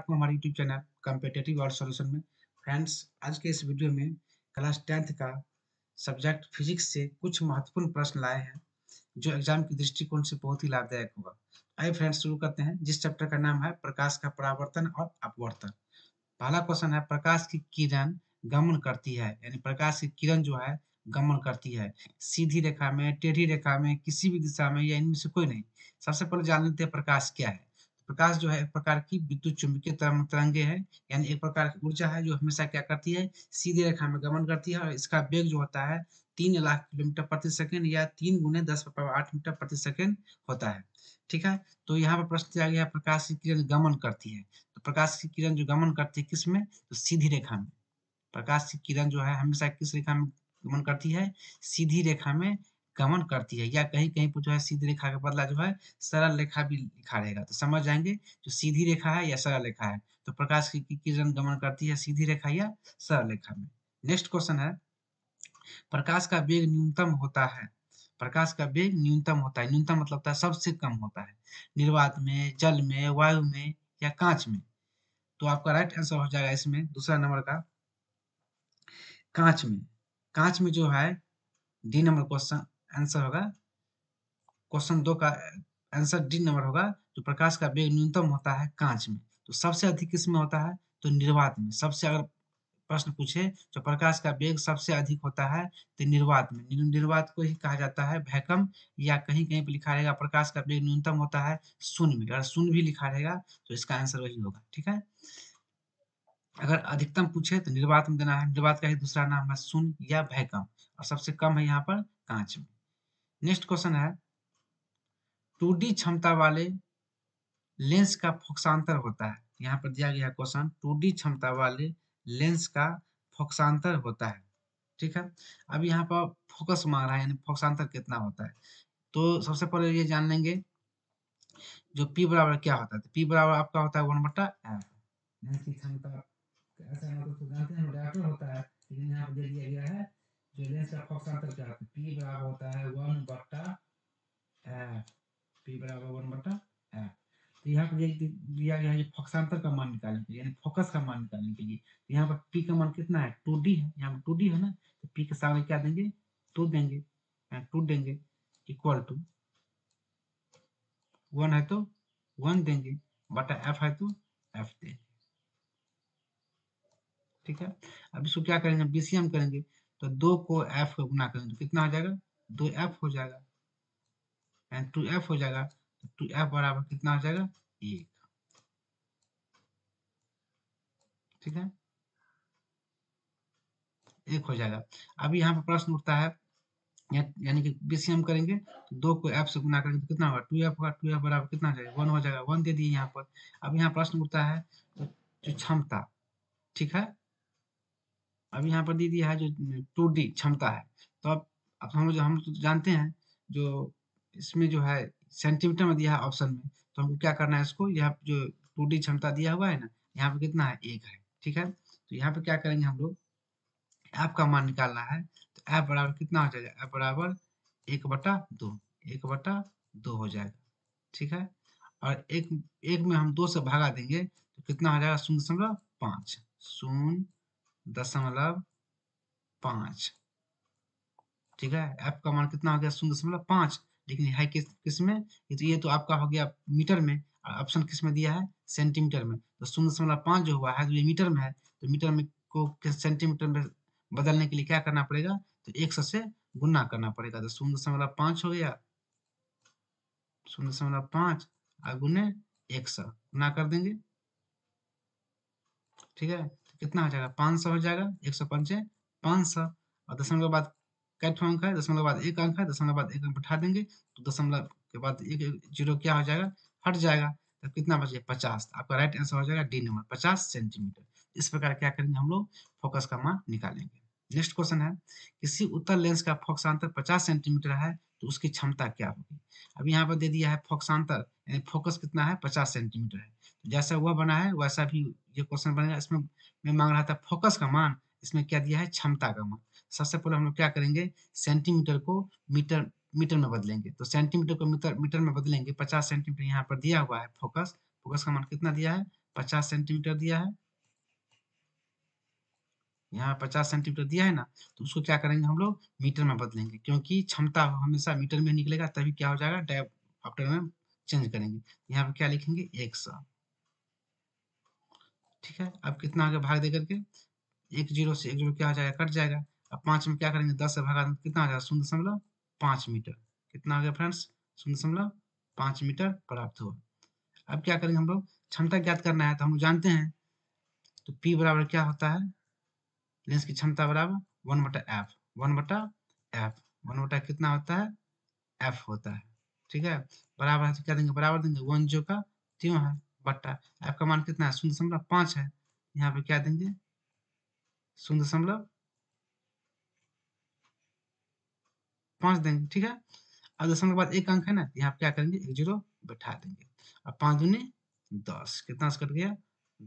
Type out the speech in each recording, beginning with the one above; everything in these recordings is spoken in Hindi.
आपको हमारे यूट्यूब चैनल कम्पिटेटिव और सोल्यूशन में फ्रेंड्स आज के इस वीडियो में क्लास टेंथ का सब्जेक्ट फिजिक्स से कुछ महत्वपूर्ण प्रश्न लाए हैं जो एग्जाम के दृष्टिकोण से बहुत ही लाभदायक होगा आइए फ्रेंड्स शुरू करते हैं जिस चैप्टर का नाम है प्रकाश का परावर्तन और अपवर्तन पहला क्वेश्चन है प्रकाश की किरण गमन करती है यानी प्रकाश की किरण जो है गमन करती है सीधी रेखा में टेढ़ी रेखा में किसी भी दिशा में या इनमें से कोई नहीं सबसे पहले जान लेते हैं प्रकाश क्या है प्रकाश जो है एक प्रकार की विद्युत चुंबकीय तरंगे है यानी एक प्रकार की ऊर्जा है जो हमेशा क्या करती है सीधे रेखा में गमन करती है और इसका वेग जो होता है तीन लाख किलोमीटर प्रति सेकंड या तीन गुने दस आठ मीटर प्रति सेकंड होता है ठीक है तो यहाँ पर प्रश्न किया गया प्रकाश की किरण गमन करती है तो प्रकाश की किरण जो गमन करती है किसमें तो सीधी रेखा में प्रकाश की किरण जो है हमेशा किस रेखा में गमन करती है सीधी रेखा में गमन करती है या कहीं कहीं पर जो है सीधी रेखा के बदला जो है सरल रेखा भी लिखा रहेगा तो समझ जाएंगे जो सीधी रेखा है या सरल रेखा है तो प्रकाश की किरण गमन करती है सीधी रेखा या सरल रेखा में नेक्स्ट क्वेश्चन है प्रकाश का वेग न्यूनतम होता है प्रकाश का वेग न्यूनतम होता है न्यूनतम मतलब होता है सबसे कम होता है निर्वात में जल में वायु में या कांच में तो आपका राइट आंसर हो जाएगा इसमें दूसरा नंबर का कांच में कांच में जो है डी नंबर क्वेश्चन आंसर होगा क्वेश्चन दो का आंसर डी नंबर होगा जो प्रकाश का वेग न्यूनतम होता है कांच में तो सबसे अधिक किसमें होता है तो निर्वात में सबसे अगर प्रश्न पूछे तो प्रकाश का वेग सबसे अधिक होता है तो निर्वात में निर्वात को ही कहा जाता है भैकम या कहीं कहीं पर लिखा रहेगा प्रकाश का वेग न्यूनतम होता है शून्य में अगर शून्य भी लिखा रहेगा तो इसका आंसर वही होगा ठीक है अगर अधिकतम पूछे तो निर्वात में देना है निर्वात का ही दूसरा नाम है शून्य या भैकम और सबसे कम है यहाँ पर कांच में नेक्स्ट क्वेश्चन है टू डी क्षमता वाले लेंस का फोक्सांतर होता है यहाँ पर दिया गया क्वेश्चन टू डी क्षमता वाले लेंस का फोक्सांतर होता है ठीक है अब यहाँ पर फोकस मांग रहा है यानी फोक्सांतर कितना होता है तो सबसे पहले ये जान लेंगे जो P बराबर क्या होता है तो P बराबर आपका होता है वन बट्टा एफ क्षमता ऐसा तो होता है लेकिन यहाँ पर दे दिया गया है चलिए इसका फॉक्सा तक जाते पी बराबर होता है वन बट्टा एफ पी बराबर वन बट्टा एफ तो यहाँ पर दिया गया है फोक्सांतर का मान निकालने के लिए यानी फोकस का मान निकालने के लिए तो यहाँ पर पी का मान कितना है टू डी है यहाँ पर टू डी है ना तो पी के सामने क्या देंगे टू देंगे टू देंगे इक्वल टू वन है तो वन देंगे बटा एफ है तो एफ देंगे ठीक है अब इसको क्या करेंगे बीसीएम करेंगे तो दो को एफ को गुना करें तो कितना आ जाएगा दो एफ हो जाएगा एंड टू एफ हो जाएगा तो टू एफ बराबर कितना आ जाएगा एक ठीक है एक हो जाएगा अब यहाँ पर प्रश्न उठता है यानी कि बीस हम करेंगे तो दो को एफ से गुना करेंगे तो कितना होगा टू एफ होगा टू एफ बराबर कितना हो जाएगा वन हो जाएगा वन दे दिए यहाँ पर अब यहाँ प्रश्न उठता है जो क्षमता ठीक है अब यहाँ पर दे दिया है जो टू डी क्षमता है तो अब अब हम जो हम तो जानते हैं जो इसमें जो है सेंटीमीटर में दिया है ऑप्शन में तो हमको क्या करना है इसको यहाँ जो टू डी क्षमता दिया हुआ है ना यहाँ पर कितना है एक है ठीक है तो यहाँ पर क्या करेंगे हम लोग ऐप का मान निकालना है तो ऐप बराबर कितना हो जाएगा ऐप बराबर एक बटा दो एक बटा दो हो जाएगा ठीक है और एक एक में हम दो से भागा देंगे तो कितना हो जाएगा शून्य दशमलव पाँच शून्य दशमलव पांच ठीक है एफ का मान कितना हो गया शून्य दशमलव पांच लेकिन है किस किस में ये तो ये तो आपका हो गया मीटर में ऑप्शन किस में दिया है सेंटीमीटर में तो शून्य दशमलव पांच जो हुआ है तो ये मीटर में है तो मीटर में को सेंटीमीटर में बदलने के लिए क्या करना पड़ेगा तो एक सौ से गुना करना पड़ेगा तो शून्य दशमलव पांच हो गया शून्य दशमलव पांच और गुने एक सौ गुना कर देंगे ठीक है कितना हो जाएगा पाँच सौ हो जाएगा एक सौ पंचे पाँच सौ और दशमलव के बाद कैठवा अंक है दशमलव के बाद एक अंक है दशमलव के बाद एक अंक बैठा देंगे तो दशमलव के बाद एक जीरो क्या हो जाएगा हट जाएगा तो कितना बचे पचास तो आपका राइट आंसर हो जाएगा डी नंबर पचास सेंटीमीटर इस प्रकार क्या करेंगे हम लोग फोकस का मान निकालेंगे नेक्स्ट क्वेश्चन है किसी उत्तर लेंस का फोकसांतर पचास सेंटीमीटर है तो उसकी क्षमता क्या होगी अब यहाँ पर दे दिया है फोकसांतर यानी फोकस कितना है पचास सेंटीमीटर है जैसा वह बना है वैसा भी ये क्वेश्चन बनेगा इसमें मैं मांग रहा था फोकस का मान इसमें क्या दिया है क्षमता का मान सबसे पहले हम लोग क्या करेंगे सेंटीमीटर को मीटर मीटर में बदलेंगे तो सेंटीमीटर को मीटर मीटर में बदलेंगे पचास सेंटीमीटर यहाँ पर दिया हुआ है फोकस फोकस का मान कितना दिया है पचास सेंटीमीटर दिया है यहाँ पचास सेंटीमीटर दिया है ना तो उसको क्या करेंगे हम लोग मीटर में बदलेंगे क्योंकि क्षमता हमेशा मीटर में निकलेगा तभी क्या हो जाएगा डाय में चेंज करेंगे यहाँ पर क्या लिखेंगे एक सौ ठीक है अब कितना आगे भाग दे करके एक जीरो से एक जीरो क्या आ जाएगा कट जाएगा अब पांच में क्या करेंगे दस से भागा कितना आ जाएगा शून्य दशमलव पांच मीटर कितना आ गया फ्रेंड्स शून्य दशमलव पांच मीटर प्राप्त हुआ अब क्या करेंगे हम लोग क्षमता ज्ञात करना है तो हम जानते हैं तो पी बराबर क्या होता है लेंस की क्षमता बराबर वन बटा एफ वन बटा एफ वन बटा कितना होता है एफ होता है ठीक है बराबर है तो क्या देंगे बराबर देंगे वन जो का त्यों है बट्टा आपका मान कितना है शून्य दशमलव पांच है यहाँ पे क्या देंगे शून्य दशमलव पांच देंगे ठीक है अब दशमलव के बाद एक अंक है ना यहाँ पे क्या करेंगे एक जीरो बैठा देंगे अब पांच दूनी दस कितना से कट गया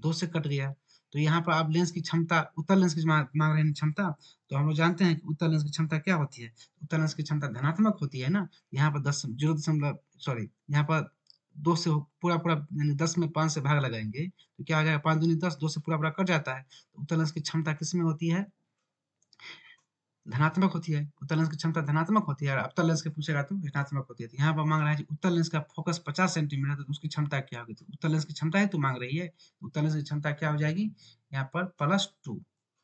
दो से कट गया तो यहाँ पर आप लेंस की क्षमता उत्तर लेंस की मांग रहे हैं क्षमता तो हम लोग जानते हैं कि उत्तर लेंस की क्षमता क्या होती है उत्तर लेंस की क्षमता धनात्मक होती है ना यहाँ पर दस जीरो दशमलव सॉरी यहाँ पर दो से पूरा पूरा यानी दस में पाँच से भाग लगाएंगे तो क्या आ जाएगा पाँच दूनी दस दो से पूरा पूरा कट जाता है तो उत्तलंस की क्षमता किस में होती है धनात्मक होती है उत्तर लेंस की क्षमता धनात्मक होती है और अवतल लेंस के पूछेगा तो ऋणात्मक होती है तो यहाँ पर मांग रहा है उत्तर लेंस का फोकस पचास सेंटीमीटर तो उसकी क्षमता क्या होगी तो उत्तर लेंस की क्षमता है तो मांग रही है तो उत्तर लेंस की क्षमता क्या हो जाएगी यहाँ पर प्लस टू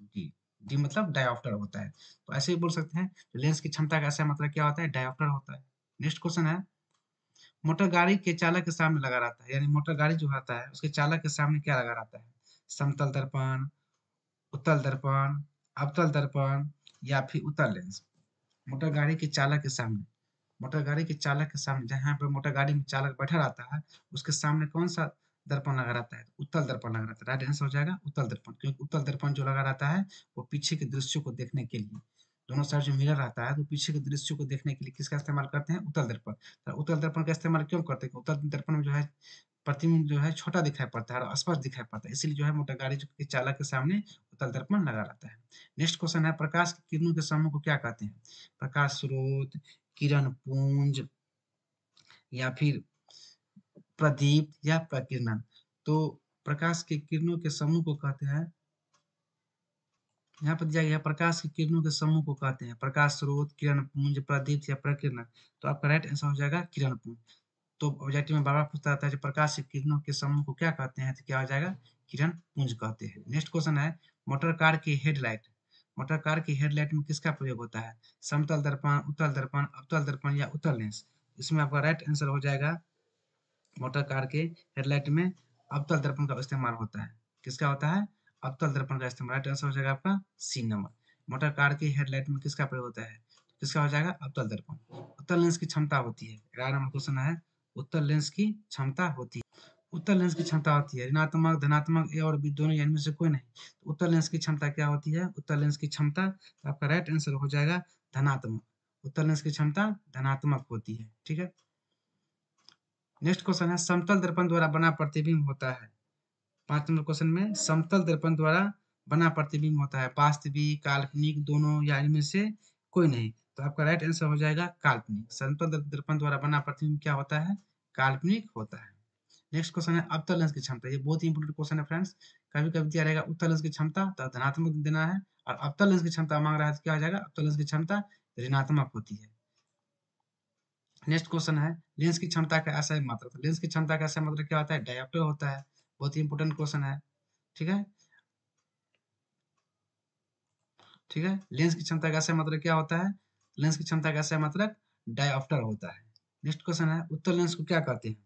डी डी मतलब डायऑप्टर होता है तो ऐसे ही बोल सकते हैं लेंस तो की क्षमता का ऐसा मतलब क्या होता है डायऑप्टर होता है नेक्स्ट क्वेश्चन है मोटर गाड़ी के चालक के सामने लगा रहता है यानी मोटर गाड़ी जो रहता है उसके चालक के सामने क्या लगा रहता है समतल दर्पण उत्तल दर्पण अवतल दर्पण या फिर उत्तल लेंस मोटर गाड़ी के चालक के सामने मोटर गाड़ी के चालक के सामने जहाँ पर मोटर गाड़ी में चालक बैठा रहता है उसके सामने कौन सा दर्पण लगा रहता है उत्तल दर्पण लगा रहता है राइट आंसर हो जाएगा उत्तल दर्पण क्योंकि उत्तल दर्पण जो लगा रहता है वो पीछे के दृश्य को देखने के लिए तो दोनों साइड जो मिरर रहता है तो पीछे के दृश्य को देखने के लिए किसका इस्तेमाल करते हैं उत्तल दर्पण तो उत्तल दर्पण का इस्तेमाल क्यों करते हैं उत्तल दर्पण में जो है प्रतिबिंब जो है छोटा दिखाई पड़ता है और स्पष्ट दिखाई पड़ता है इसलिए जो है मोटर गाड़ी के चालक के सामने उत्तल दर्पण लगा रहता है नेक्स्ट क्वेश्चन है प्रकाश किरणों के समूह को क्या कहते हैं प्रकाश स्रोत किरण पुंज या फिर प्रदीप या प्रकीर्णन तो प्रकाश के किरणों के समूह को कहते हैं यहाँ पर दिया गया प्रकाश की किरणों के समूह को कहते हैं प्रकाश स्रोत किरण पुंज प्रदीप या प्रकिरण तो आपका राइट आंसर हो जाएगा किरण पुंज तो ऑब्जेक्टिव में बार बार पूछता रहता है जो प्रकाश की किरणों के समूह को क्या कहते हैं तो क्या हो जाएगा किरण पुंज कहते हैं नेक्स्ट क्वेश्चन है मोटर कार की हेडलाइट मोटर कार की हेडलाइट में किसका प्रयोग होता है समतल दर्पण उत्तल दर्पण अवतल दर्पण या उत्तल लेंस इसमें आपका राइट आंसर हो जाएगा मोटर कार के हेडलाइट में अवतल दर्पण का इस्तेमाल होता है किसका होता है अवतल दर्पण का इस्तेमाल राइट आंसर हो जाएगा आपका सी नंबर मोटर कार की हेडलाइट में किसका प्रयोग होता है तो किसका हो जाएगा अवतल दर्पण उत्तर लेंस की क्षमता होती है ग्यारह नंबर क्वेश्चन है उत्तर लेंस की क्षमता होती है उत्तर लेंस की क्षमता होती है ऋणात्मक धनात्मक ए और बी दोनों यानी से कोई नहीं तो उत्तर लेंस की क्षमता क्या होती है उत्तर लेंस की क्षमता तो आपका राइट आंसर हो जाएगा धनात्मक उत्तर लेंस की क्षमता धनात्मक होती है ठीक है नेक्स्ट क्वेश्चन है समतल दर्पण द्वारा बना प्रतिबिंब होता है पांच नंबर क्वेश्चन में समतल दर्पण द्वारा बना प्रतिबिंब होता है वास्तविक काल्पनिक दोनों या इनमें से कोई नहीं तो आपका राइट आंसर हो जाएगा काल्पनिक समतल दर्पण द्वारा बना प्रतिबिंब क्या होता है काल्पनिक होता है नेक्स्ट क्वेश्चन है अवतल लेंस की क्षमता ये बहुत ही इंपोर्टेंट क्वेश्चन है फ्रेंड्स कभी कभी दिया रहेगा उत्तल लेंस की क्षमता तो धनात्मक देना है और अवतल लेंस की क्षमता मांग रहा है तो क्या हो जाएगा अवतल लेंस की क्षमता ऋणात्मक होती है नेक्स्ट क्वेश्चन है लेंस की क्षमता का ऐसा मात्र मतलब। लेंस की क्षमता का ऐसा मात्र मतलब क्या होता है डायोप्टर होता है बहुत ही इंपॉर्टेंट क्वेश्चन है ठीक है ठीक है लेंस की क्षमता का मतलब क्या होता है लेंस की क्षमता का मतलब डायऑप्टर होता है नेक्स्ट क्वेश्चन है उत्तर लेंस को क्या कहते हैं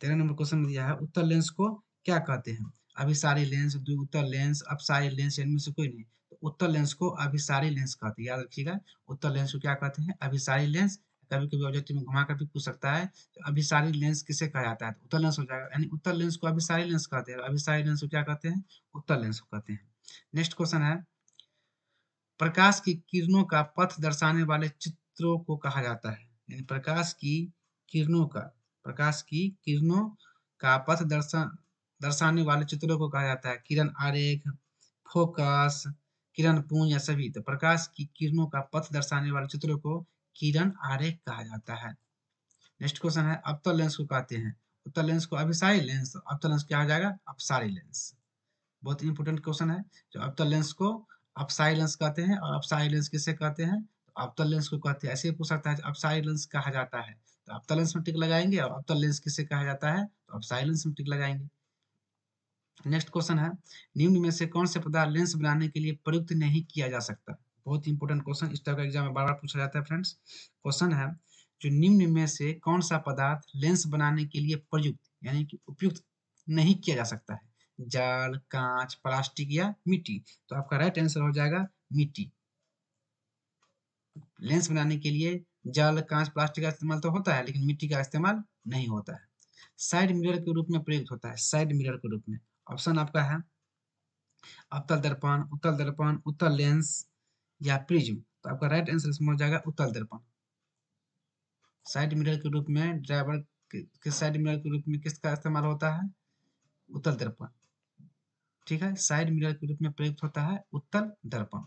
तेरह नंबर क्वेश्चन दिया है उत्तर लेंस को क्या कहते हैं अभिसारी लेंस उत्तर लेंस अपसारी लेंस इनमें से कोई नहीं तो उत्तर लेंस को अभिसारी लेंस कहते हैं याद रखिएगा उत्तर लेंस को क्या कहते हैं अभिसारी लेंस कभी कभी ऑब्जेक्टिव में घुमा कर भी पूछ सकता है तो अभिसारी लेंस किसे कहा जाता है उत्तर लेंस हो जाएगा यानी उत्तर लेंस को अभिसारी लेंस कहते हैं अभिसारी लेंस को क्या कहते हैं उत्तर लेंस को कहते हैं नेक्स्ट क्वेश्चन है प्रकाश की किरणों का पथ दर्शाने वाले चित्रों को कहा जाता है यानी प्रकाश की किरणों का प्रकाश की किरणों का पथ दर्शा दर्शाने वाले चित्रों को कहा जाता है किरण आरेख फोकस किरण पूंज या सभी तो प्रकाश की किरणों का पथ दर्शाने वाले चित्रों को किरण आरेख कहा जाता है नेक्स्ट क्वेश्चन है अवतल तो लेंस को कहते हैं उत्तर तो लेंस को अभिसारी लेंस अवतल लेंस क्या हो जाएगा अपसारी लेंस बहुत इंपोर्टेंट क्वेश्चन है जो अवतल तो लेंस को अपसारी लेंस कहते हैं और अपसारी लेंस किसे कहते हैं तो अवतल लेंस को कहते हैं ऐसे पूछ सकता है अपसारी लेंस कहा जाता है तो अवतल लेंस में टिक लगाएंगे और अवतल लेंस किसे कहा जाता है तो अपसारी लेंस में टिक लगाएंगे नेक्स्ट क्वेश्चन है निम्न में से कौन से पदार्थ लेंस बनाने के लिए प्रयुक्त नहीं किया जा सकता बहुत ही इंपॉर्टेंट क्वेश्चन इस टाइप का एग्जाम में बार बार पूछा जाता है फ्रेंड्स क्वेश्चन है जो निम्न में से कौन सा पदार्थ लेंस बनाने के लिए प्रयुक्त यानी कि उपयुक्त नहीं किया जा सकता है जाल कांच प्लास्टिक या मिट्टी तो आपका राइट आंसर हो जाएगा मिट्टी लेंस बनाने के लिए जाल कांच प्लास्टिक का इस्तेमाल तो होता है लेकिन मिट्टी का इस्तेमाल नहीं होता है साइड मिरर के रूप में प्रयुक्त होता है साइड मिरर के रूप में ऑप्शन आपका है अवतल दर्पण उत्तल दर्पण उत्तल लेंस या प्रिज्म तो आपका राइट आंसर इसमें हो जाएगा उत्तल दर्पण साइड मिरर के रूप में ड्राइवर के साइड मिरर के रूप में किसका इस्तेमाल होता है उत्तल दर्पण ठीक है साइड मिरर के रूप में प्रयुक्त होता है उत्तल दर्पण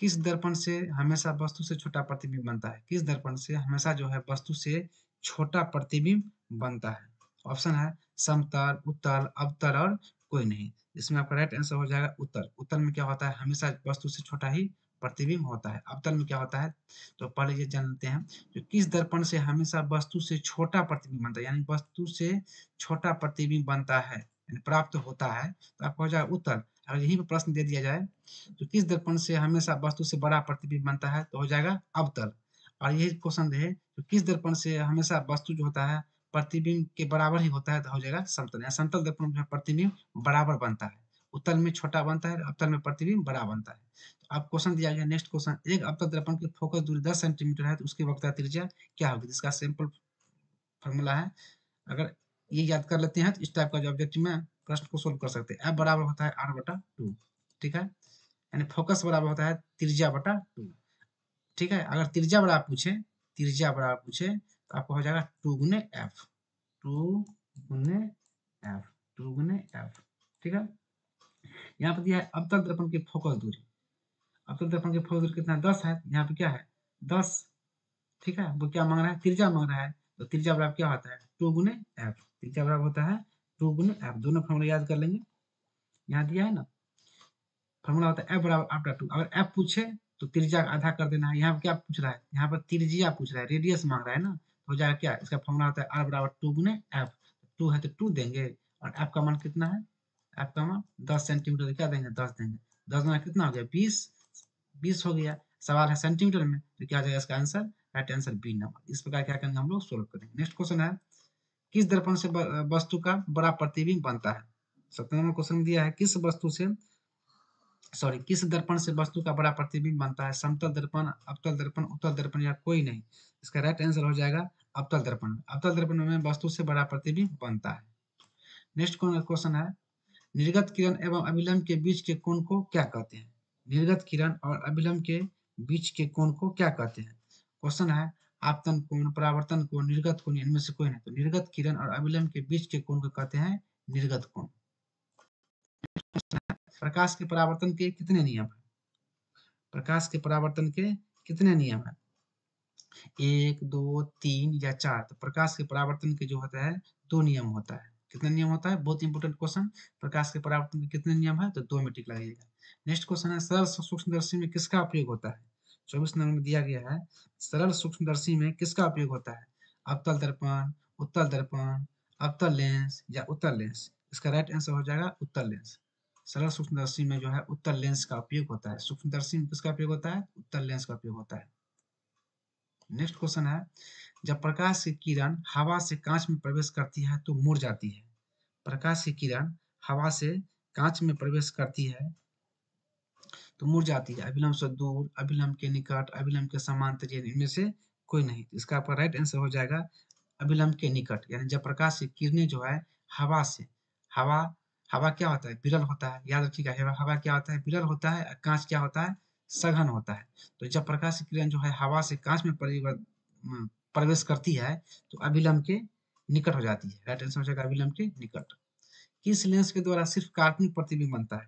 किस दर्पण से हमेशा वस्तु से छोटा प्रतिबिंब बनता है किस दर्पण से हमेशा जो है वस्तु से छोटा प्रतिबिंब बनता है ऑप्शन है समतल उत्तल अवतल और कोई नहीं इसमें आपका राइट आंसर हो जाएगा उत्तर उत्तर में क्या होता है हमेशा वस्तु से छोटा ही प्रतिबिंब होता है अवतल में क्या होता है तो पहले ये जान लेते हैं जो किस दर्पण से हमेशा वस्तु से छोटा प्रतिबिंब बनता है यानी वस्तु से छोटा प्रतिबिंब बनता है यानी प्राप्त होता है तो आपका हो जाएगा उत्तर अगर यही पर प्रश्न दे दिया जाए तो किस दर्पण से हमेशा वस्तु से बड़ा प्रतिबिंब बनता है तो हो जाएगा अवतल और यही क्वेश्चन रहे तो किस दर्पण से हमेशा वस्तु जो होता है प्रतिबिंब के बराबर ही होता है तो हो जाएगा समतल या समतल दर्पण में प्रतिबिंब बराबर बनता है उत्तल में छोटा बनता है अवतल में प्रतिबिंब बड़ा बनता है तो अब क्वेश्चन दिया गया नेक्स्ट क्वेश्चन एक अवतल दर्पण की फोकस दूरी दस सेंटीमीटर है तो उसके वक्त त्रिज्या क्या होगी जिसका सिंपल फॉर्मूला है अगर ये याद कर लेते हैं तो इस टाइप का जो ऑब्जेक्टिव में प्रश्न को सोल्व कर सकते हैं एफ बराबर होता है आर बटा टू ठीक है यानी फोकस बराबर होता है त्रिज्या बटा टू ठीक है अगर त्रिज्या बराबर पूछे त्रिज्या बराबर पूछे तो हो जाएगा टू गुने एफ टू गुने एफ टू गुने एफ ठीक है यहाँ पर दिया है अब तक दर्पण की फोकस दूरी अब तक दर्पण की फोकस दूरी कितना दस है यहाँ पे क्या है दस ठीक है वो क्या मांग रहा है तिरजा मांग रहा है तो तिरजा बराबर क्या होता है टू गुने एफ तिरजा बराबर होता है टू गुने एफ दोनों फॉर्मूला याद कर लेंगे यहाँ दिया है ना फॉर्मूला होता है एफ बराबर आफ्टर टू अगर एफ पूछे तो तिरजा का आधा कर देना है यहाँ क्या पूछ रहा है यहाँ पर तिरजिया पूछ रहा है रेडियस मांग रहा है ना हो जाएगा क्या इसका फॉर्मूला होता है आर बराबर टू गुने एफ टू है तो टू देंगे और एफ का मान कितना है एफ का मान दस सेंटीमीटर क्या देंगे दस देंगे दस गुना कितना हो गया बीस बीस हो गया सवाल है सेंटीमीटर में तो क्या जाएगा इसका answer right answer B number इस प्रकार क्या करेंगे हम लोग सोल्व करेंगे नेक्स्ट क्वेश्चन है किस दर्पण से वस्तु का बड़ा प्रतिबिंब बनता है सत्रह नंबर क्वेश्चन दिया है किस वस्तु से सॉरी किस दर्पण से वस्तु का बड़ा प्रतिबिंब बनता है समतल दर्पण अवतल दर्पण उत्तल दर्पण या कोई नहीं इसका राइट आंसर हो जाएगा अवतल दर्पण अवतल दर्पण में वस्तु से बड़ा प्रतिबिंब बनता है नेक्स्ट क्वेश्चन है निर्गत किरण एवं अभिलंब के बीच के कोण को क्या कहते हैं निर्गत किरण और अभिलंब के बीच के कोण को क्या कहते हैं क्वेश्चन है आपतन कोण परावर्तन कोण निर्गत कोण इनमें से कोई नहीं तो निर्गत किरण और अभिलंब के बीच के कोण को कहते हैं निर्गत कोण प्रकाश के परावर्तन के कितने नियम है प्रकाश के परावर्तन के कितने नियम है एक दो तीन या चार तो प्रकाश के परावर्तन के जो होता है दो नियम होता है कितने नियम होता है बहुत इंपोर्टेंट क्वेश्चन प्रकाश के परावर्तन के कितने नियम है तो दो मीटिक लगाइएगा नेक्स्ट क्वेश्चन है सरल सूक्ष्मदर्शी में किसका उपयोग होता है चौबीस नंबर में दिया गया है सरल सूक्ष्मदर्शी में किसका उपयोग होता है अवतल दर्पण उत्तल दर्पण अवतल लेंस या उत्तल लेंस इसका राइट आंसर हो जाएगा उत्तल लेंस सरल सूक्ष्मदर्शी में जो है उत्तर लेंस का उपयोग होता है सूक्ष्मदर्शी में किसका उपयोग होता है उत्तर लेंस का उपयोग होता है नेक्स्ट क्वेश्चन है जब प्रकाश की किरण हवा से कांच में प्रवेश करती है तो मुड़ जाती है प्रकाश की किरण हवा से कांच में प्रवेश करती है तो मुड़ जाती है अभिलंब से दूर अभिलंब के निकट अभिलंब के समांतर इनमें से कोई नहीं तो इसका आपका राइट आंसर हो जाएगा अभिलंब के निकट यानी जब प्रकाश की किरणें जो है हवा से हवा हवा क्या होता है विरल होता है याद रखिएगा हवा क्या होता है विरल होता है कांच क्या होता है सघन होता है तो जब प्रकाश किरण जो है हवा से कांच में हम्म, प्रवेश करती है तो अभिलंब के निकट हो जाती है राइट आंसर हो जाएगा अभिलंब के निकट किस लेंस के द्वारा सिर्फ काल्पनिक प्रतिबिंब बनता है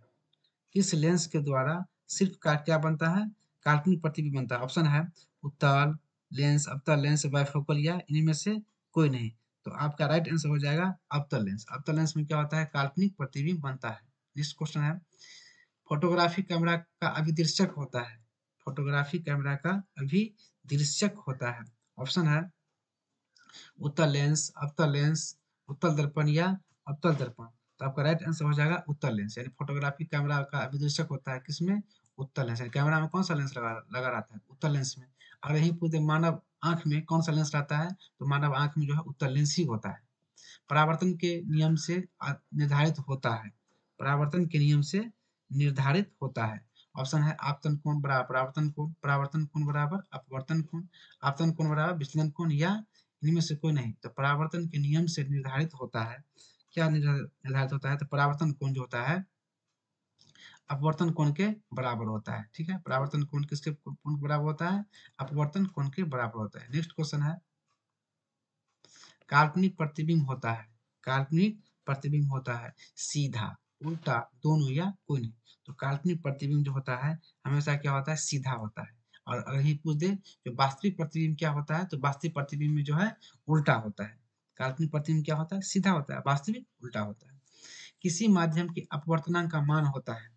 किस लेंस के द्वारा सिर्फ का क्या बनता है काल्पनिक प्रतिबिंब बनता है ऑप्शन है उत्तल लेंस अवतल लेंस बायफोकल या इनमें से कोई नहीं तो आपका राइट आंसर हो जाएगा अवतल लेंस अवतल लेंस में क्या होता है काल्पनिक प्रतिबिंब बनता है नेक्स्ट क्वेश्चन है फोटोग्राफी कैमरा का अभिदृश्यक होता है फोटोग्राफी कैमरा का अभिदृश्यक होता है ऑप्शन है उत्तल लेंस अवतल लेंस उत्तल दर्पण या अवतल दर्पण तो आपका राइट आंसर हो जाएगा उत्तल लेंस यानी फोटोग्राफी कैमरा का अभिदृश्यक होता है किसमें उत्तल लेंस कैमरा में कौन सा लेंस लगा लगा रहता है उत्तल लेंस में अगर यही पूछते मानव आंख में कौन सा लेंस रहता है तो मानव आंख में जो है उत्तर लेंस ही होता है परावर्तन के नियम से निर्धारित होता है परावर्तन के नियम से निर्धारित होता है ऑप्शन है आपतन कोण बराबर परावर्तन कोण परावर्तन कोण बराबर अपवर्तन कोण आपतन कोण बराबर विचलन कोण या इनमें से कोई नहीं तो परावर्तन के नियम से निर्धारित होता है क्या निर्धारित होता है तो परावर्तन कोण जो होता है अपवर्तन कोण के बराबर होता है ठीक है परावर्तन कोण किसके कोण के बराबर होता है अपवर्तन कोण के बराबर होता है नेक्स्ट क्वेश्चन है काल्पनिक प्रतिबिंब होता है काल्पनिक प्रतिबिंब होता है सीधा उल्टा दोनों या कोई नहीं तो काल्पनिक प्रतिबिंब जो होता है हमेशा क्या होता है सीधा होता है और अगर ही पूछ दे जो वास्तविक प्रतिबिंब क्या होता है तो वास्तविक प्रतिबिंब में जो है उल्टा होता है काल्पनिक प्रतिबिंब क्या होता है सीधा होता है वास्तविक उल्टा होता है किसी माध्यम के अपवर्तनांक का मान होता है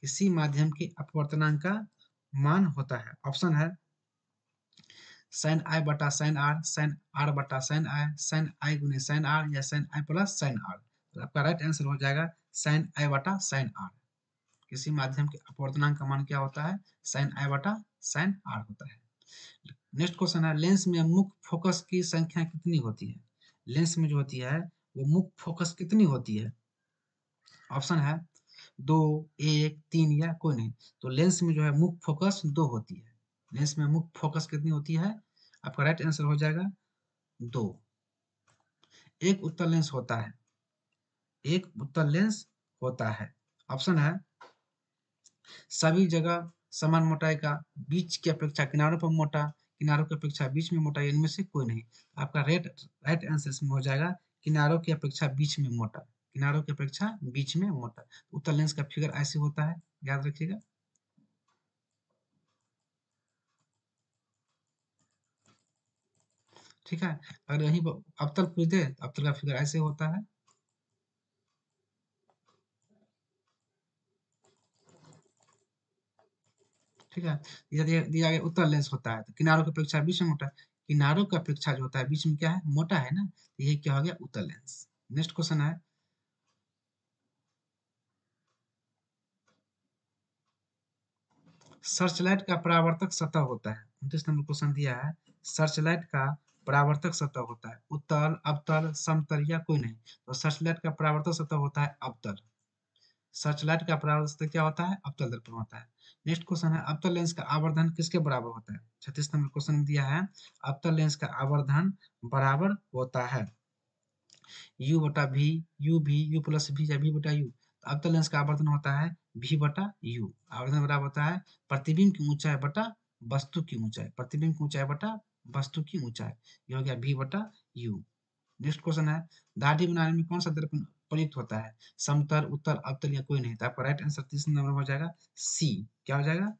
किसी माध्यम के अपवर्तनांक का मान होता है ऑप्शन है साइन आई बटा साइन आर साइन आर बटा साइन आई साइन आई गुने साइन आर या sine I plus sine R तो आपका राइट आंसर हो जाएगा साइन आई बटा साइन आर किसी माध्यम के अपवर्तनांक का मान क्या होता है साइन आई बटा साइन आर होता है नेक्स्ट क्वेश्चन है लेंस में मुख्य फोकस की संख्या कितनी होती है लेंस में जो होती है वो मुख्य फोकस कितनी होती है ऑप्शन है दो एक तीन या कोई नहीं तो लेंस में जो है मुख्य फोकस दो होती है लेंस में मुख्य फोकस कितनी होती है आपका राइट आंसर हो जाएगा दो एक उत्तर लेंस होता है एक उत्तर लेंस होता है ऑप्शन है सभी जगह समान मोटाई का बीच की अपेक्षा किनारों पर मोटा किनारों की अपेक्षा बीच में मोटा इनमें से कोई नहीं आपका रेट राइट आंसर इसमें हो जाएगा किनारों की अपेक्षा बीच में मोटा किनारों की अपेक्षा बीच में मोटा तो उत्तर लेंस का फिगर ऐसे होता है याद रखिएगा ठीक है अगर यही अवतल पूछ दे तो अवतल का फिगर ऐसे होता है ठीक है दिया गया उत्तर लेंस होता है तो किनारों की अपेक्षा बीच में मोटा किनारों का अपेक्षा जो होता है बीच में क्या है मोटा है ना तो ये क्या हो गया उत्तर लेंस नेक्स्ट क्वेश्चन है सर्चलाइट का परावर्तक सतह होता है उनतीस नंबर क्वेश्चन दिया है सर्चलाइट का परावर्तक सतह होता है उत्तल अवतल समतल या कोई नहीं तो सर्चलाइट का परावर्तक सतह होता है अवतल सर्चलाइट का परावर्तक क्या होता है अवतल दर्पण होता है नेक्स्ट क्वेश्चन है अवतल लेंस का आवर्धन किसके बराबर होता है छत्तीस नंबर क्वेश्चन दिया है अवतल लेंस का आवर्धन बराबर होता है यू बटा भी यू भी यू प्लस भी या भी बटा यू अवतल लेंस का आवर्धन होता है भी बटा यू आवर्धन बराबर होता है प्रतिबिंब की ऊंचाई बटा वस्तु की ऊंचाई प्रतिबिंब की ऊंचाई बटा वस्तु की ऊंचाई ये हो गया भी बटा यू नेक्स्ट क्वेश्चन है दाढ़ी बनाने में कौन सा दर्पण प्रयुक्त होता है समतल उत्तर अवतल या कोई नहीं तो आपका राइट आंसर तीसरा नंबर हो जाएगा सी क्या हो जाएगा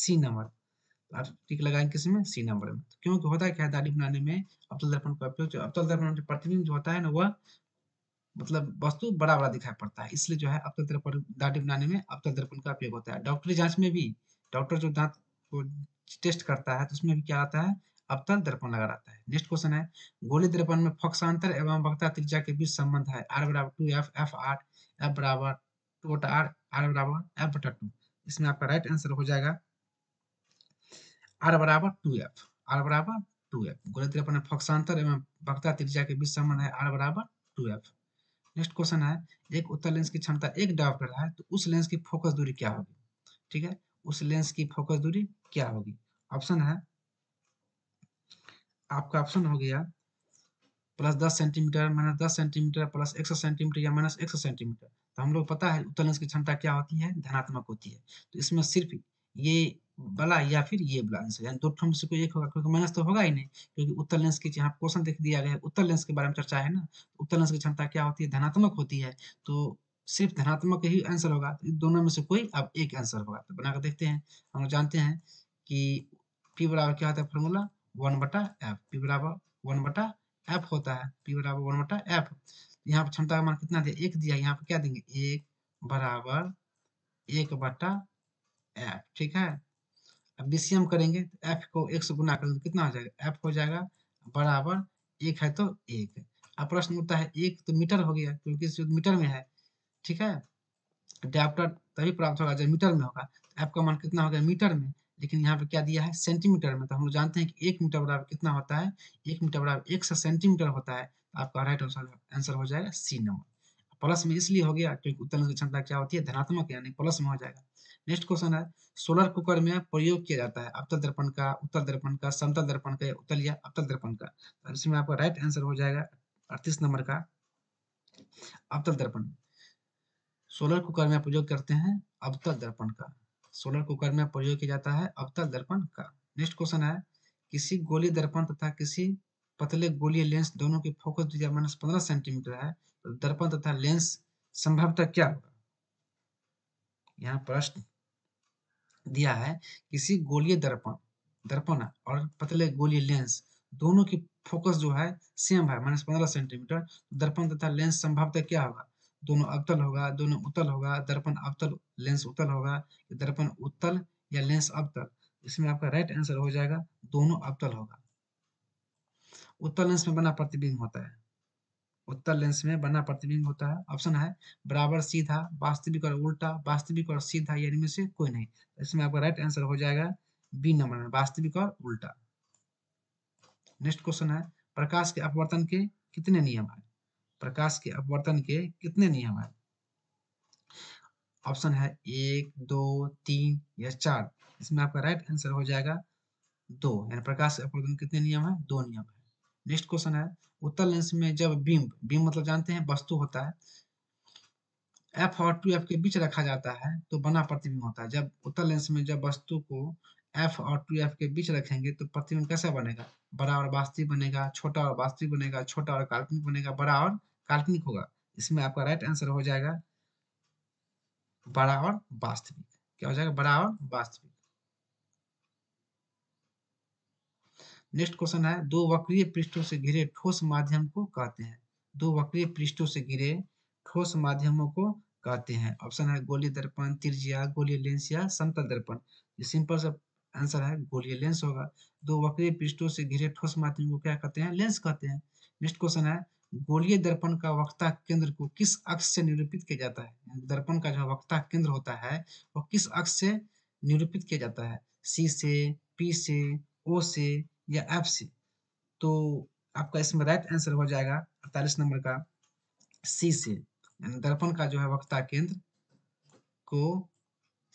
सी नंबर तो आप टिक लगाएंगे किसी में सी नंबर में तो क्योंकि होता है क्या दाढ़ी बनाने में अवतल दर्पण का उपयोग अवतल दर्पण प्रतिबिंब जो होता है ना वह मतलब वस्तु बड़ा बड़ा दिखाई पड़ता है इसलिए जो है अवतल दर्पण दाढ़ी बनाने में अवतल दर्पण का उपयोग होता है डॉक्टरी जांच में भी डॉक्टर जो दांत को टेस्ट करता है तो उसमें भी क्या आता है अवतल दर्पण लगा रहता है नेक्स्ट क्वेश्चन है गोली दर्पण में फक्सांतर एवं वक्ता त्रिजा के बीच संबंध है आर बराबर two F F R F बराबर टू बटा आर आर बराबर एफ बटा टू इसमें आपका राइट आंसर हो जाएगा आर बराबर टू एफ आर बराबर टू एफ गोली दर्पण में फक्सांतर एवं वक्ता त्रिजा के बीच संबंध है आर बराबर टू एफ नेक्स्ट क्वेश्चन है एक उत्तर लेंस की क्षमता एक कर रहा है तो उस लेंस की फोकस दूरी क्या होगी ठीक है उस लेंस की फोकस दूरी क्या होगी ऑप्शन है आपका ऑप्शन हो गया प्लस दस सेंटीमीटर माइनस दस सेंटीमीटर प्लस एक सौ सेंटीमीटर या माइनस एक सौ सेंटीमीटर तो हम लोग पता है उत्तर लेंस की क्षमता क्या होती है धनात्मक होती है तो इसमें सिर्फ ये वाला या फिर ये वाला आंसर यानी दोनों में से कोई एक होगा क्योंकि माइनस तो होगा ही नहीं क्योंकि उत्तर लेंस की यहाँ क्वेश्चन देख दिया गया है उत्तर लेंस के बारे में चर्चा है ना तो उत्तर लेंस की क्षमता क्या होती है धनात्मक होती है तो सिर्फ धनात्मक ही आंसर होगा तो दोनों में से कोई अब एक आंसर होगा तो बनाकर देखते हैं हम लोग जानते हैं कि पी बराबर क्या होता है फॉर्मूला वन बटा एफ पी बराबर वन बटा एफ होता है पी बराबर वन बटा एफ यहाँ पर क्षमता का मान कितना दिया एक दिया यहाँ पर क्या देंगे एक बराबर एक बटा एफ ठीक है अब बी सी एम करेंगे तो एफ को एक से गुना करेंगे तो कितना हो जाएगा एफ हो जाएगा बराबर एक है तो एक अब प्रश्न उठता है एक तो मीटर हो गया क्योंकि तो मीटर में है ठीक है डाप्टर तभी प्राप्त होगा जब मीटर में होगा तो एफ का मान कितना गया मीटर में लेकिन यहाँ पे क्या दिया है सेंटीमीटर में तो हम जानते हैं कि एक मीटर बराबर कितना होता है एक मीटर बराबर एक सौ सेंटीमीटर होता है तो आपका राइट आंसर हो जाएगा सी नंबर प्लस में इसलिए हो गया क्योंकि उत्तर की क्षमता क्या होती है धनात्मक यानी प्लस में हो जाएगा नेक्स्ट क्वेश्चन है सोलर कुकर में प्रयोग किया जाता है अवतल दर्पण का उत्तर दर्पण का समतल दर्पण का उत्तल या अवतल दर्पण का तो इसमें आपका राइट आंसर हो जाएगा अड़तीस नंबर का अवतल दर्पण सोलर कुकर में प्रयोग करते हैं अवतल दर्पण का सोलर कुकर में प्रयोग किया जाता है अवतल दर्पण का नेक्स्ट क्वेश्चन है किसी गोली दर्पण तथा किसी पतले गोली लेंस दोनों की फोकस दूरी माइनस पंद्रह सेंटीमीटर है तो दर्पण तथा लेंस संभवतः क्या होगा यहाँ प्रश्न दिया है किसी गोलीय दर्पण दर्पण और पतले गोलीय लेंस दोनों की फोकस जो है सेम है माइनस पंद्रह सेंटीमीटर दर्पण तथा लेंस संभावतः क्या होगा दोनों अवतल होगा दोनों उत्तल होगा दर्पण अवतल लेंस उत्तल होगा दर्पण उत्तल या लेंस अवतल इसमें आपका राइट आंसर हो जाएगा दोनों अवतल होगा उत्तल लेंस में बना प्रतिबिंब होता है उत्तर लेंस में बना प्रतिबिंब होता है ऑप्शन है बराबर सीधा वास्तविक और उल्टा वास्तविक और सीधा यानी में से कोई नहीं तो इसमें आपका राइट आंसर हो जाएगा बी नंबर में वास्तविक और उल्टा नेक्स्ट क्वेश्चन है प्रकाश के अपवर्तन के कितने नियम है प्रकाश के अपवर्तन के कितने नियम है ऑप्शन है एक दो तीन या चार इसमें आपका राइट आंसर हो जाएगा दो यानी प्रकाश के अपवर्तन कितने नियम है दो नियम है नेक्स्ट क्वेश्चन है उत्तर लेंस में जब बिंब बिंब मतलब जानते हैं वस्तु होता है एफ और टू एफ के बीच रखा जाता है तो बना प्रतिबिंब होता है जब उत्तर लेंस में जब वस्तु को एफ और टू एफ के बीच रखेंगे तो प्रतिबिंब कैसा बनेगा बड़ा और वास्तविक बनेगा छोटा और वास्तविक बनेगा छोटा और काल्पनिक बनेगा बड़ा और काल्पनिक होगा इसमें आपका राइट आंसर हो जाएगा बड़ा और वास्तविक क्या हो जाएगा बड़ा और वास्तविक नेक्स्ट क्वेश्चन है दो वक्रीय पृष्ठों से घिरे ठोस माध्यम को कहते हैं दो वक्रीय पृष्ठों से घिरे ठोस माध्यमों को कहते हैं ऑप्शन है गोली दर्पण तिरजिया गोली लेंस या समतल दर्पण ये सिंपल सा आंसर है गोली लेंस होगा दो वक्रीय पृष्ठों से घिरे ठोस माध्यम को क्या कहते हैं लेंस कहते हैं नेक्स्ट क्वेश्चन है गोलीय दर्पण का वक्ता केंद्र को किस अक्ष से निरूपित किया जाता है दर्पण का जो वक्ता केंद्र होता है वो किस अक्ष से निरूपित किया जाता है सी से पी से ओ से या एफ सी तो आपका इसमें राइट आंसर हो जाएगा अड़तालीस नंबर का सी से दर्पण का जो है वक्ता केंद्र को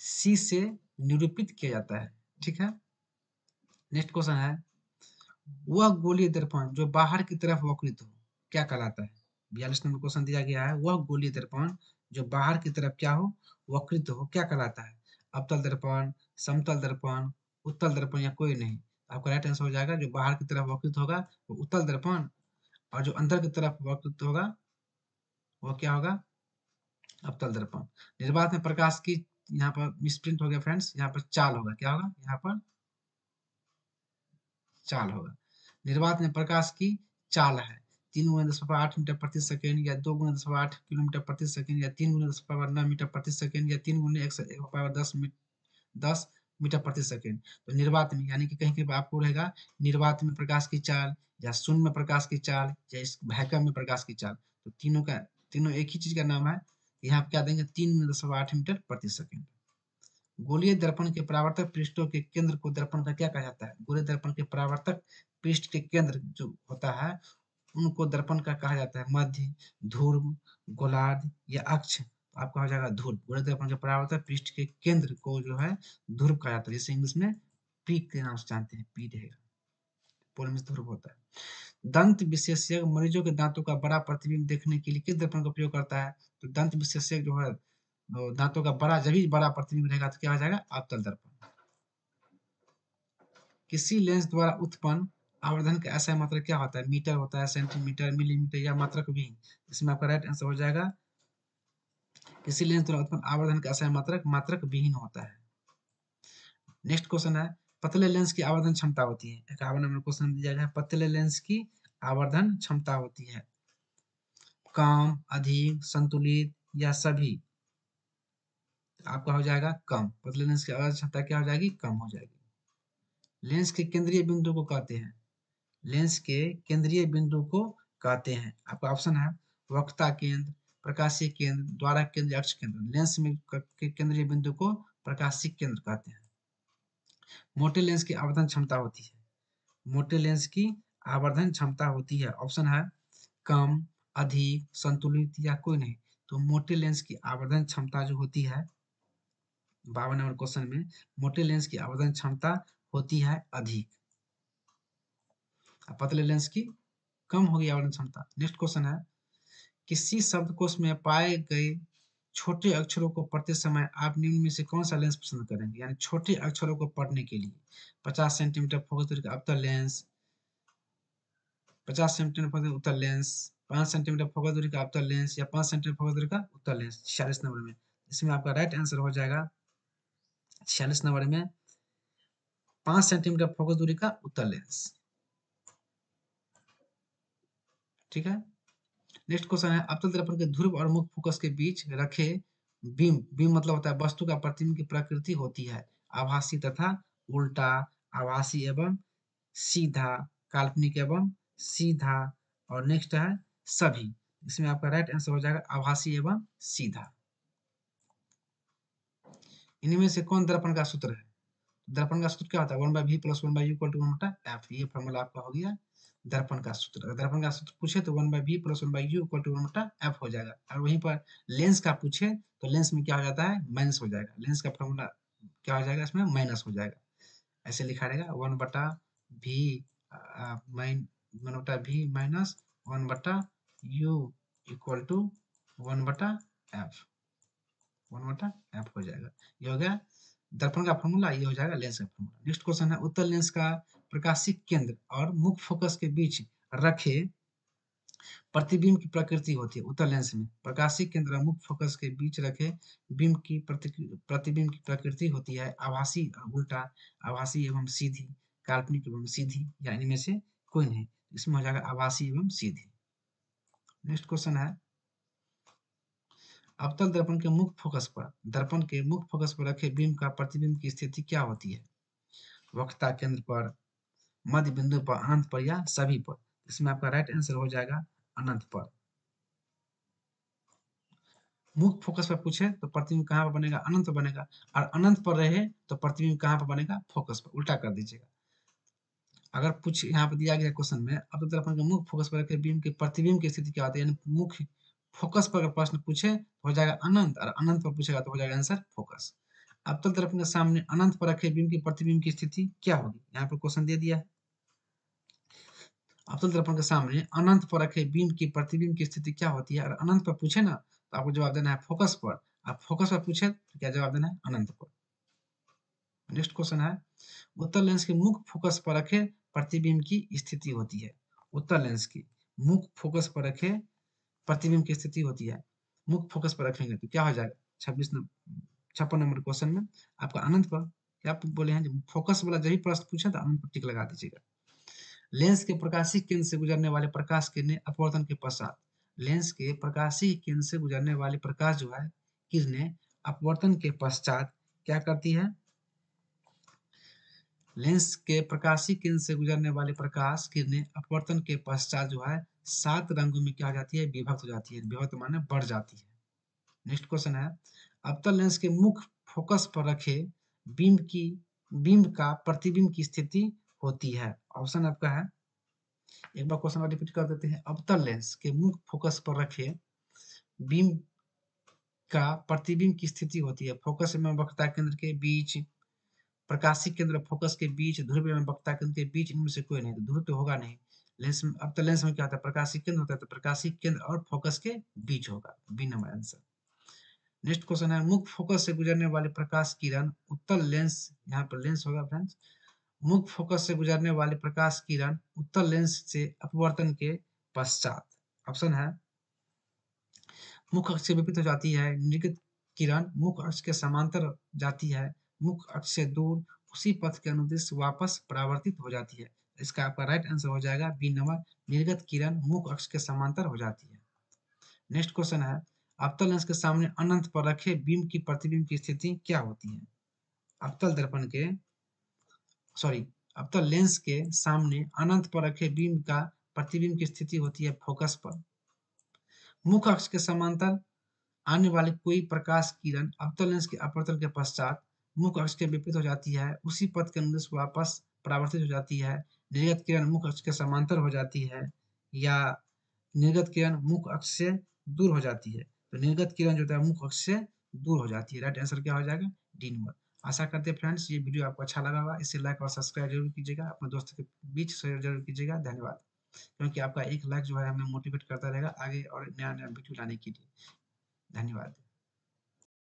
सी से निरूपित किया जाता है ठीक है नेक्स्ट क्वेश्चन है वह गोली दर्पण जो बाहर की तरफ वक्रित हो क्या कहलाता है बयालीस नंबर क्वेश्चन दिया गया है वह गोली दर्पण जो बाहर की तरफ क्या हो वक्रित हो क्या कहलाता है अवतल दर्पण समतल दर्पण उत्तल दर्पण या कोई नहीं आपका राइट आंसर हो जाएगा जो बाहर की तरफ वकृत होगा वो उत्तल दर्पण और जो अंदर की तरफ वकृत होगा वो क्या होगा अवतल दर्पण निर्वात में प्रकाश की यहाँ पर मिसप्रिंट हो गया फ्रेंड्स यहाँ पर चाल होगा क्या होगा यहाँ पर चाल होगा निर्वात में प्रकाश की चाल है तीन गुना दस पावर आठ मीटर प्रति सेकेंड या दो गुना दस पावर आठ किलोमीटर प्रति सेकेंड या तीन गुना दस पावर नौ मीटर प्रति सेकेंड या तीन गुना एक पावर दस मीटर दस मीटर प्रति सेकेंड तो निर्वात में यानी कि कहीं कहीं आपको रहेगा निर्वात में प्रकाश की चाल या शून्य में प्रकाश की चाल या इस भैकम में प्रकाश की चाल तो तीनों का तीनों एक ही चीज का नाम है तो यहाँ आप क्या देंगे तीन दशमलव आठ मीटर प्रति सेकेंड गोलीय दर्पण के परावर्तक पृष्ठों के केंद्र को दर्पण का क्या कहा जाता है गोलीय दर्पण के परावर्तक पृष्ठ के केंद्र जो होता है उनको दर्पण का कहा जाता है मध्य ध्रुव गोलार्ध या अक्ष आपका हो जाएगा ध्रुव गोले दर्पण के होता है पृष्ठ के केंद्र को जो है ध्रुव कहा जाता है जिसे इंग्लिश में पी के नाम से जानते हैं पी रहेगा पोल में ध्रुव होता है दंत विशेषज्ञ मरीजों के दांतों का बड़ा प्रतिबिंब देखने के लिए किस दर्पण का प्रयोग करता है तो दंत विशेषज्ञ जो है दांतों का बड़ा जब भी बड़ा प्रतिबिंब रहेगा तो क्या हो जाएगा अवतल दर्पण किसी लेंस द्वारा उत्पन्न आवर्धन का ऐसा मात्रा क्या होता है मीटर होता है सेंटीमीटर मिलीमीटर या मात्रक भी इसमें आपका राइट आंसर हो जाएगा किसी लेंस द्वारा उत्पन्न आवर्धन का असह मात्रक मात्रक विहीन होता है नेक्स्ट क्वेश्चन है पतले लेंस की आवर्धन क्षमता होती है इक्यावन नंबर क्वेश्चन दिया गया पतले लेंस की आवर्धन क्षमता होती है कम अधिक संतुलित या सभी आपका हो जाएगा कम पतले लेंस की आवर्धन क्षमता क्या हो जाएगी कम हो जाएगी लेंस के केंद्रीय बिंदु को कहते हैं लेंस के केंद्रीय बिंदु को कहते हैं आपका ऑप्शन है वक्ता केंद्र प्रकाशीय केंद्र द्वारा केंद्र अक्ष केंद्र लेंस में के केंद्रीय बिंदु को प्रकाशीय केंद्र कहते हैं मोटे लेंस की आवर्धन क्षमता होती है मोटे लेंस की आवर्धन क्षमता होती है ऑप्शन है कम अधिक संतुलित या कोई नहीं तो मोटे लेंस की आवर्धन क्षमता जो होती है बावन नंबर क्वेश्चन में मोटे लेंस की आवर्धन क्षमता होती है अधिक पतले लेंस की कम होगी आवर्धन क्षमता नेक्स्ट क्वेश्चन है किसी शब्दकोश में पाए गए छोटे अक्षरों को पढ़ते समय आप निम्न में से कौन सा लेंस पसंद करेंगे यानी छोटे अक्षरों को पढ़ने के लिए 50 सेंटीमीटर फोकस दूरी का अवतल लेंस 50 सेंटीमीटर फोकस उत्तर लेंस 5 सेंटीमीटर फोकस दूरी का अवतल लेंस या 5 सेंटीमीटर फोकस दूरी का उत्तर लेंस छियालीस नंबर में इसमें आपका राइट आंसर हो जाएगा छियालीस नंबर में पांच सेंटीमीटर फोकस दूरी का उत्तर लेंस ठीक है नेक्स्ट क्वेश्चन है अवतल दर्पण के ध्रुव और मुख्य फोकस के बीच रखे बीम बीम मतलब होता है वस्तु का प्रतिबिंब की प्रकृति होती है आभासी तथा उल्टा आभासी एवं सीधा काल्पनिक एवं सीधा और नेक्स्ट है सभी इसमें आपका राइट आंसर हो जाएगा आभासी एवं सीधा इनमें से कौन दर्पण का सूत्र है दर्पण का सूत्र क्या होता है one by V plus one by U equal to one बटा एफ ये फॉर्मूला आपका हो गया दर्पण का सूत्र अगर दर्पण का सूत्र पूछे तो one by B plus one by U equal to one बटा एफ हो जाएगा और वहीं पर लेंस का पूछे तो लेंस में क्या हो जाता है माइनस हो जाएगा लेंस का फॉर्मूला क्या हो जाएगा इसमें माइनस हो जाएगा ऐसे लिखा रहेगा वन बटा भी माइन वन बटा भी माइनस वन बटा यू इक्वल टू वन बटा एफ वन बटा एफ हो जाएगा ये हो गया दर्पण का फॉर्मूला ये हो जाएगा लेंस का फॉर्मूला नेक्स्ट क्वेश्चन है उत्तल लेंस का प्रकाशिक केंद्र और मुख्य फोकस के बीच रखे प्रतिबिंब की प्रकृति होती है उत्तर लेंस में प्रकाशिक केंद्र और मुख्य फोकस के बीच रखे बिंब की प्रतिबिंब की प्रकृति होती है आभासी उल्टा आभासी एवं सीधी काल्पनिक एवं सीधी या इनमें से कोई नहीं इसमें हो जाएगा आभासी एवं सीधी नेक्स्ट क्वेश्चन है अवतल दर्पण के मुख्य फोकस पर दर्पण के मुख्य फोकस पर रखे बिंब का प्रतिबिंब की स्थिति क्या होती है वक्ता केंद्र पर मध्य बिंदु पर अनंत पर या सभी पर इसमें आपका राइट आंसर हो जाएगा अनंत पर मुख्य फोकस पर पूछे तो प्रतिबिंब कहाँ पर बनेगा अनंत पर बनेगा और अनंत पर रहे तो प्रतिबिंब कहाँ पर बनेगा फोकस पर उल्टा कर दीजिएगा अगर कुछ यहाँ पर दिया गया क्वेश्चन में अब तो तरफ मुख्य फोकस पर रखे बीम के प्रतिबिंब की स्थिति क्या होती है यानी मुख्य फोकस पर अगर प्रश्न पूछे तो हो जाएगा अनंत और अनंत पर पूछेगा तो हो जाएगा आंसर फोकस अब तक तो तरफ सामने अनंत पर रखे बीम की प्रतिबिंब की स्थिति क्या होगी यहाँ पर क्वेश्चन दे दिया है अवतल दर्पण के सामने अनंत पर रखे बीम की प्रतिबिंब की स्थिति क्या होती है और अनंत पर पूछे ना तो आपको जवाब देना है फोकस पर आप फोकस पर पूछे तो क्या जवाब देना है अनंत पर नेक्स्ट क्वेश्चन है उत्तर लेंस के मुख फोकस पर रखे प्रतिबिंब की स्थिति होती है उत्तर लेंस की मुख फोकस पर रखे प्रतिबिंब की स्थिति होती है मुख फोकस पर रखेंगे तो क्या हो जाएगा छब्बीस छप्पन नंबर क्वेश्चन में आपका अनंत पर क्या बोले हैं फोकस वाला जब भी प्रश्न पूछे तो अनंत पर टिक लगा दीजिएगा लेंस के प्रकाशी केंद्र से गुजरने वाले प्रकाश किरणें अपवर्तन के पश्चात लेंस के प्रकाशी केंद्र से गुजरने वाले प्रकाश जो है किरणें अपवर्तन के पश्चात क्या करती है लेंस के प्रकाशी केंद्र से गुजरने वाले प्रकाश किरणें अपवर्तन के पश्चात जो है सात रंगों में क्या हो जाती है विभक्त हो जाती है विभक्त माने बढ़ जाती है नेक्स्ट क्वेश्चन है अवतल लेंस के मुख्य फोकस पर रखे बिंब की बिंब का प्रतिबिंब की स्थिति होती है ऑप्शन आपका है एक बार क्वेश्चन रिपीट कर देते हैं अवतल लेंस के मुख्य फोकस पर रखे बीम का प्रतिबिंब की स्थिति होती है फोकस में वक्ता केंद्र के बीच प्रकाशी केंद्र फोकस के बीच ध्रुव में वक्ता केंद्र के बीच इनमें से कोई नहीं तो ध्रुव तो होगा नहीं लेंस में अब तो लेंस में क्या होता है प्रकाशी केंद्र होता है तो प्रकाशी केंद्र और फोकस के बीच होगा B number answer next question है मुख्य फोकस से गुजरने वाले प्रकाश किरण उत्तल लेंस यहाँ पर लेंस होगा फ्रेंड्स मुख्य फोकस से गुजरने वाले प्रकाश किरण उत्तर लेंस से अपवर्तन के पश्चात ऑप्शन है मुख्य अक्ष से विपरीत हो जाती है निर्गत किरण मुख्य अक्ष के समांतर जाती है मुख्य अक्ष से दूर उसी पथ के अनुदेश वापस परावर्तित हो जाती है इसका आपका राइट आंसर हो जाएगा बी नंबर निर्गत किरण मुख्य अक्ष के समांतर हो जाती है नेक्स्ट क्वेश्चन है अवतल लेंस के सामने अनंत पर रखे बीम की प्रतिबिंब की स्थिति क्या होती है अवतल दर्पण के सॉरी अब तो लेंस के सामने अनंत पर रखे बीम का प्रतिबिंब की स्थिति होती है फोकस पर मुख अक्ष के समांतर आने वाली कोई प्रकाश किरण अवतल तो लेंस के अपवर्तन के पश्चात मुख अक्ष के विपरीत हो जाती है उसी पथ के अनुदेश वापस परावर्तित हो जाती है निर्गत किरण मुख अक्ष के समांतर हो जाती है या निर्गत किरण मुख अक्ष से दूर हो जाती है तो निर्गत किरण जो होता है मुख अक्ष से दूर हो जाती है राइट आंसर क्या हो जाएगा डी नंबर आशा करते हैं फ्रेंड्स ये वीडियो आपको अच्छा लगा होगा इसे लाइक और सब्सक्राइब जरूर कीजिएगा अपने दोस्तों के बीच शेयर जरूर कीजिएगा धन्यवाद क्योंकि आपका एक लाइक जो है हमें मोटिवेट करता रहेगा आगे और नया नया वीडियो लाने के लिए धन्यवाद